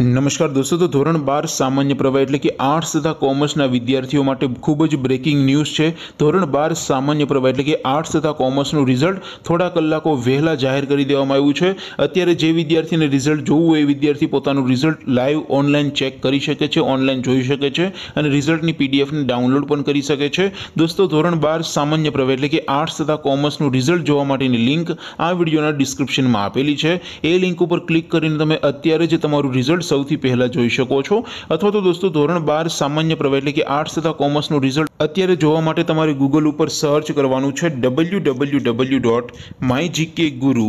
નમસ્કાર દોસ્તો તો ધોરણ બાર સામાન્ય પ્રવાહ એટલે કે આર્ટ્સ તથા કોમર્સના વિદ્યાર્થીઓ માટે ખૂબ જ બ્રેકિંગ ન્યૂઝ છે ધોરણ બાર સામાન્ય પ્રવાહ એટલે કે આર્ટ્સ તથા કોમર્સનું રિઝલ્ટ થોડા કલાકો વહેલા જાહેર કરી દેવામાં આવ્યું છે અત્યારે જે વિદ્યાર્થીને રિઝલ્ટ જોવું એ વિદ્યાર્થી પોતાનું રિઝલ્ટ લાઈવ ઓનલાઈન ચેક કરી શકે છે ઓનલાઈન જોઈ શકે છે અને રિઝલ્ટની પીડીએફને ડાઉનલોડ પણ કરી શકે છે દોસ્તો ધોરણ બાર સામાન્ય પ્રવાહ એટલે કે આર્ટ્સ તથા કોમર્સનું રિઝલ્ટ જોવા માટેની લિંક આ વિડીયોના ડિસ્ક્રિપ્શનમાં આપેલી છે એ લિંક ઉપર ક્લિક કરીને તમે અત્યારે જે તમારું રિઝલ્ટ સૌથી પહેલાં જોઈ શકો છો અથવા તો દોસ્તો ધોરણ બાર સામાન્ય પ્રવાહ એટલે કે આર્ટ્સ તથા કોમર્સનું રિઝલ્ટ અત્યારે જોવા માટે તમારે ગૂગલ ઉપર સર્ચ કરવાનું છે W W W dot my GK guru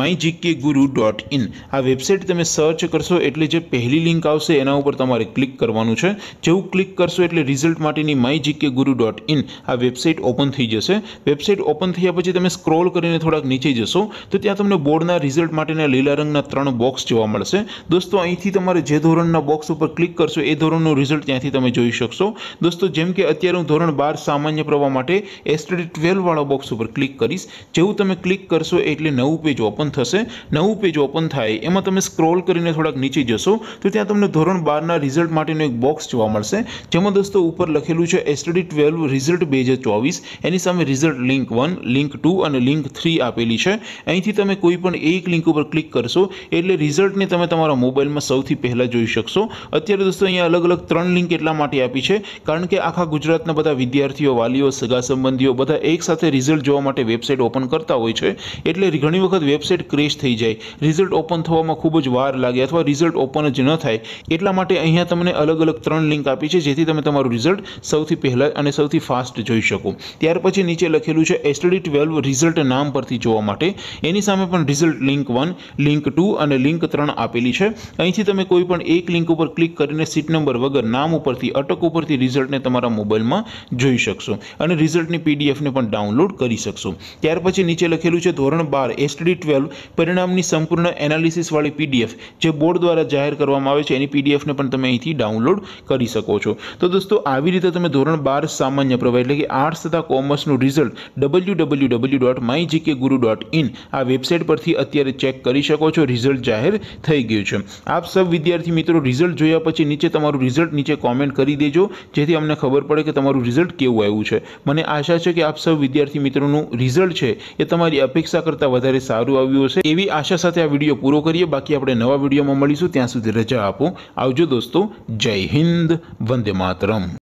my GK guru dot in આ વેબસાઇટ તમે સર્ચ કરશો એટલે જે પહેલી લિંક આવશે એના ઉપર તમારે ક્લિક કરવાનું છે જેવું ક્લિક કરશો એટલે રિઝલ્ટ માટેની my GK guru dot in આ વેબસાઇટ ઓપન થઈ જશે વેબસાઇટ ઓપન થયા પછી તમે સ્ક્રોલ કરીને થોડાક નીચે જશો તો ત્યાં તમને બોર્ડના રિઝલ્ટ માટેના લીલા રંગના ત્રણ બોક્સ જોવા મળશે દોસ્તો અહીંથી તમારે જે ધોરણના બોક્સ ઉપર ક્લિક કરશો એ ધોરણનું રિઝલ્ટ ત્યાંથી તમે જોઈ શકશો દોસ્તો જેમ કે અત્યારે હું ધોરણ બાર સામાન્ય પ્રવાહ માટે એસટડી ટ્વેલ્વવાળા બોક્સ ઉપર ક્લિક કરીશ જેવું તમે ક્લિક કરશો એટલે નવું પેજ ઓપન થશે નવું પેજ ઓપન થાય એમાં તમે સ્ક્રોલ કરીને થોડાક નીચે જશો તો ત્યાં તમને ધોરણ બારના રિઝલ્ટ માટેનું એક બોક્સ જોવા મળશે જેમાં દોસ્તો ઉપર લખેલું છે એસટડી ટ્વેલ્વ રિઝલ્ટ બે હજાર ચોવીસ એની સામે result link one link two અને લિંક થ્રી આપેલી છે અહીંથી તમે કોઈ પણ એક લિંક ઉપર ક્લિક કરશો એટલે રિઝલ્ટને તમે તમારા મોબાઈલમાં સૌથી પહેલાં જોઈ શકશો અત્યારે દોસ્તો અહીંયા અલગ અલગ ત્રણ લિંક એટલા માટે આપી છે કારણ કે આખા ગુજરાતના બધા વિદ્યાર્થીઓ વાલીઓ સગા સંબંધીઓ બધા એકસાથે રિઝલ્ટ જોવા માટે વેબસાઇટ ઓપન કરતા હોય છે એટલે ઘણી વખત વેબસાઇટ ક્રેશ થઈ જાય રિઝલ્ટ ઓપન થવામાં ખૂબ જ વાર લાગે અથવા રિઝલ્ટ ઓપન જ ન થાય એટલા માટે અહીંયા તમને અલગ અલગ ત્રણ લિંક આપી છે જેથી તમે તમારું રિઝલ્ટ સૌથી પહેલાં અને સૌથી ફાસ્ટ જોઈ શકો ત્યાર પછી નીચે લખેલું છે એસટડી ટ્વેલ્વ રિઝલ્ટ નામ પરથી જોવા માટે એની સામે પણ result link one link two અને લિંક ત્રણ આપેલી છે અહીંથી તમે કોઈ પણ એક લિંક ઉપર ક્લિક કરીને સીટ નંબર વગર નામ ઉપરથી અટક ઉપરથી રિઝલ્ટને તમારા મોબાઈલમાં જોઈ શકશો અને રિઝલ્ટની પીડીએફને પણ ડાઉનલોડ કરી શકશો ત્યાર પછી નીચે લખેલું છે ધોરણ બાર એસટીડી ટ્વેલ્વ પરિણામની સંપૂર્ણ એનાલિસિસવાળી પીડીએફ જે બોર્ડ દ્વારા જાહેર કરવામાં આવે છે એની પીડીએફને પણ તમે અહીંથી ડાઉનલોડ કરી શકો છો તો દોસ્તો આવી રીતે તમે ધોરણ બાર સામાન્ય પ્રવાહ એટલે કે આર્ટ્સ તથા કોમર્સનું result W W W dot my GK guru dot in આ વેબસાઇટ પરથી અત્યારે ચેક કરી શકો છો રિઝલ્ટ જાહેર થઈ ગયું છે આપ સૌ વિદ્યાર્થી મિત્રો રિઝલ્ટ જોયા પછી નીચે તમારું રિઝલ્ટ નીચે કોમેન્ટ કરી દેજો જેથી અમને ખબર પડે કે તમારું તમારું રિઝલ્ટ કેવું આવ્યું છે મને આશા છે કે આપ સૌ વિદ્યાર્થી મિત્રોનું રિઝલ્ટ છે એ તમારી અપેક્ષા કરતાં વધારે સારું આવ્યું હશે એવી આશા સાથે આ વિડીયો પૂરો કરીએ બાકી આપણે નવા વિડીયોમાં મળીશું ત્યાં સુધી રજા આપો આવજો દોસ્તો જય હિન્દ વંદે માતરમ